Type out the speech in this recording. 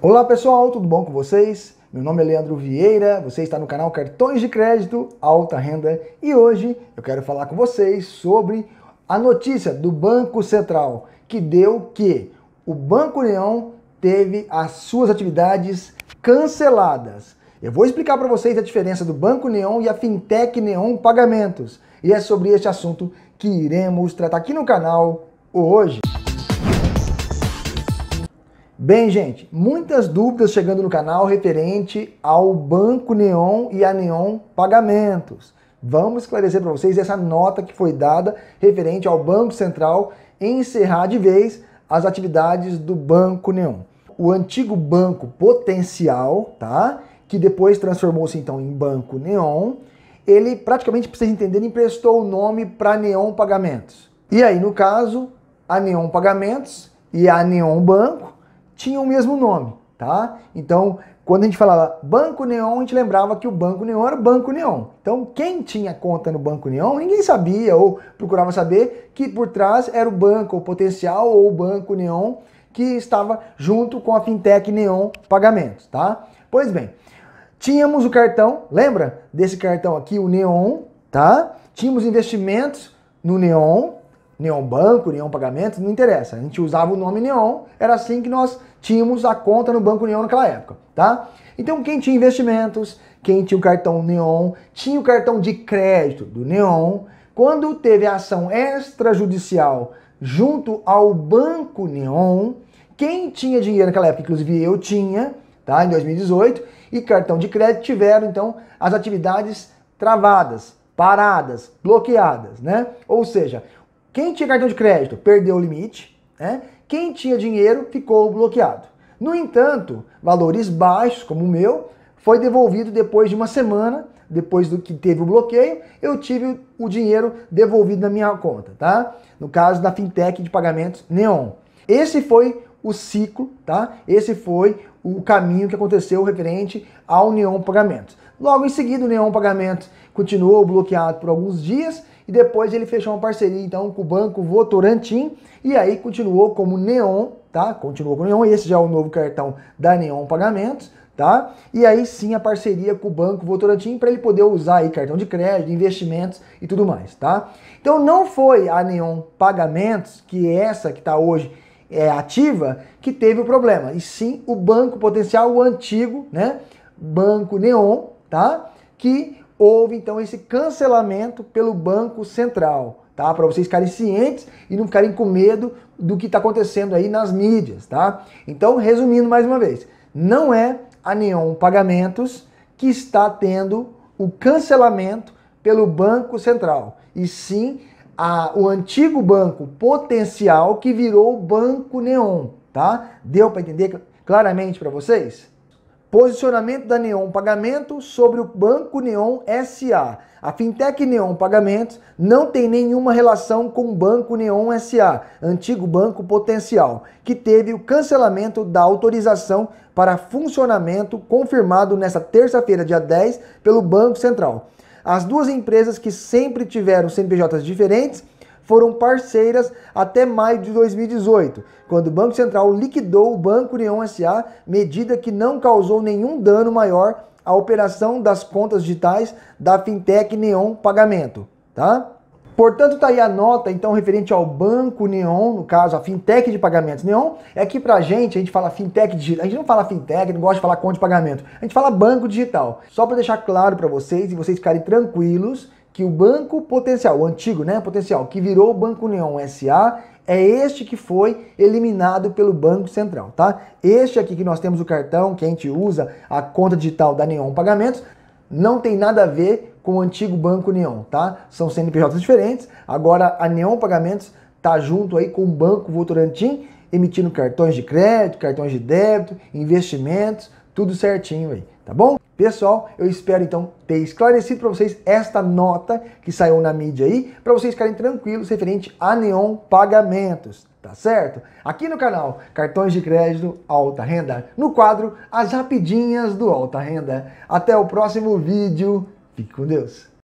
Olá pessoal, tudo bom com vocês? Meu nome é Leandro Vieira, você está no canal Cartões de Crédito Alta Renda e hoje eu quero falar com vocês sobre a notícia do Banco Central que deu que o Banco União teve as suas atividades canceladas. Eu vou explicar para vocês a diferença do Banco Neon e a Fintech Neon Pagamentos. E é sobre este assunto que iremos tratar aqui no canal hoje. Bem, gente, muitas dúvidas chegando no canal referente ao Banco Neon e a Neon Pagamentos. Vamos esclarecer para vocês essa nota que foi dada referente ao Banco Central encerrar de vez as atividades do Banco Neon. O antigo banco potencial, tá? Que depois transformou-se então em Banco Neon, ele praticamente, para vocês entenderem, emprestou o nome para Neon Pagamentos. E aí, no caso, a Neon Pagamentos e a Neon Banco tinham o mesmo nome, tá? Então, quando a gente falava Banco Neon, a gente lembrava que o Banco Neon era o Banco Neon. Então, quem tinha conta no Banco Neon, ninguém sabia ou procurava saber que por trás era o banco o potencial ou o Banco Neon que estava junto com a Fintech Neon Pagamentos, tá? Pois bem, tínhamos o cartão, lembra desse cartão aqui, o Neon, tá? Tínhamos investimentos no Neon, Neon Banco, Neon pagamento não interessa. A gente usava o nome Neon, era assim que nós tínhamos a conta no Banco Neon naquela época, tá? Então quem tinha investimentos, quem tinha o cartão Neon, tinha o cartão de crédito do Neon, quando teve a ação extrajudicial junto ao Banco Neon, quem tinha dinheiro naquela época, inclusive eu tinha, tá, em 2018, e cartão de crédito tiveram então as atividades travadas, paradas, bloqueadas, né? Ou seja, quem tinha cartão de crédito perdeu o limite, né? quem tinha dinheiro ficou bloqueado. No entanto, valores baixos, como o meu, foi devolvido depois de uma semana, depois do que teve o bloqueio, eu tive o dinheiro devolvido na minha conta, tá? No caso da fintech de pagamentos Neon. Esse foi o ciclo, tá? Esse foi o caminho que aconteceu referente ao Neon Pagamentos. Logo em seguida, o Neon Pagamentos continuou bloqueado por alguns dias e depois ele fechou uma parceria então com o banco Votorantim e aí continuou como Neon, tá? Continuou com o Neon e esse já é o novo cartão da Neon Pagamentos. Tá? E aí sim a parceria com o banco Votorantim para ele poder usar aí cartão de crédito, investimentos e tudo mais, tá? Então não foi a Neon Pagamentos, que é essa que está hoje é, ativa, que teve o problema, e sim o banco potencial o antigo, né? Banco Neon, tá? Que houve então esse cancelamento pelo Banco Central, tá? Para vocês ficarem cientes e não ficarem com medo do que está acontecendo aí nas mídias, tá? Então, resumindo mais uma vez, não é a Neon Pagamentos que está tendo o cancelamento pelo Banco Central, e sim a, o antigo banco potencial que virou o Banco Neon, tá? Deu para entender claramente para vocês? Posicionamento da Neon Pagamento sobre o Banco Neon SA. A Fintech Neon Pagamentos não tem nenhuma relação com o Banco Neon SA, antigo banco potencial, que teve o cancelamento da autorização para funcionamento confirmado nesta terça-feira, dia 10, pelo Banco Central. As duas empresas que sempre tiveram CNPJs diferentes foram parceiras até maio de 2018, quando o Banco Central liquidou o Banco União SA, medida que não causou nenhum dano maior à operação das contas digitais da fintech Neon Pagamento, tá? Portanto, tá aí a nota, então, referente ao Banco Neon, no caso, a fintech de pagamentos Neon, é que pra gente, a gente fala fintech digital, a gente não fala fintech, não gosta de falar conta de pagamento, a gente fala banco digital. Só para deixar claro para vocês e vocês ficarem tranquilos que o Banco Potencial, o antigo, né, Potencial, que virou o Banco União SA, é este que foi eliminado pelo Banco Central, tá? Este aqui que nós temos o cartão que a gente usa, a conta digital da Neon Pagamentos, não tem nada a ver com o antigo Banco Neon, tá? São CNPJs diferentes. Agora a Neon Pagamentos tá junto aí com o Banco Votorantim, emitindo cartões de crédito, cartões de débito, investimentos, tudo certinho aí tá bom? Pessoal, eu espero então ter esclarecido para vocês esta nota que saiu na mídia aí, para vocês ficarem tranquilos referente a Neon Pagamentos, tá certo? Aqui no canal Cartões de Crédito Alta Renda, no quadro As Rapidinhas do Alta Renda. Até o próximo vídeo, fique com Deus!